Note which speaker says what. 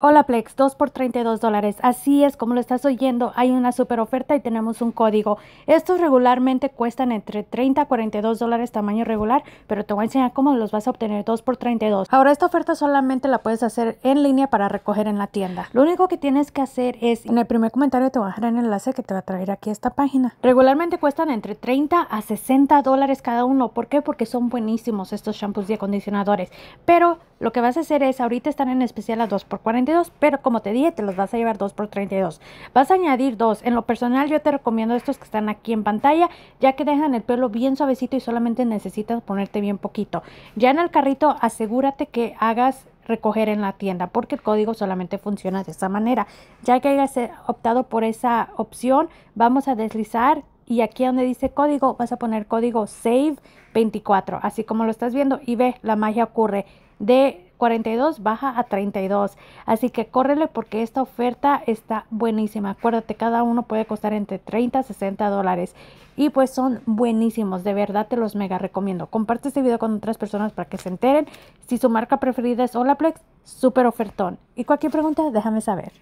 Speaker 1: Hola Plex, 2 por 32 dólares. Así es, como lo estás oyendo, hay una super oferta y tenemos un código. Estos regularmente cuestan entre 30 a 42 dólares tamaño regular, pero te voy a enseñar cómo los vas a obtener 2 por 32. Ahora, esta oferta solamente la puedes hacer en línea para recoger en la tienda. Lo único que tienes que hacer es, en el primer comentario te voy a dejar el enlace que te va a traer aquí a esta página. Regularmente cuestan entre 30 a 60 dólares cada uno. ¿Por qué? Porque son buenísimos estos shampoos y acondicionadores. Pero lo que vas a hacer es, ahorita están en especial a 2x42, pero como te dije, te los vas a llevar 2x32. Vas a añadir dos. En lo personal, yo te recomiendo estos que están aquí en pantalla, ya que dejan el pelo bien suavecito y solamente necesitas ponerte bien poquito. Ya en el carrito, asegúrate que hagas recoger en la tienda porque el código solamente funciona de esa manera. Ya que hayas eh, optado por esa opción, vamos a deslizar y aquí donde dice código vas a poner código save 24 así como lo estás viendo y ve la magia ocurre de 42 baja a 32 así que córrele porque esta oferta está buenísima acuérdate cada uno puede costar entre 30 a 60 dólares y pues son buenísimos de verdad te los mega recomiendo comparte este video con otras personas para que se enteren si su marca preferida es Olaplex súper ofertón y cualquier pregunta déjame saber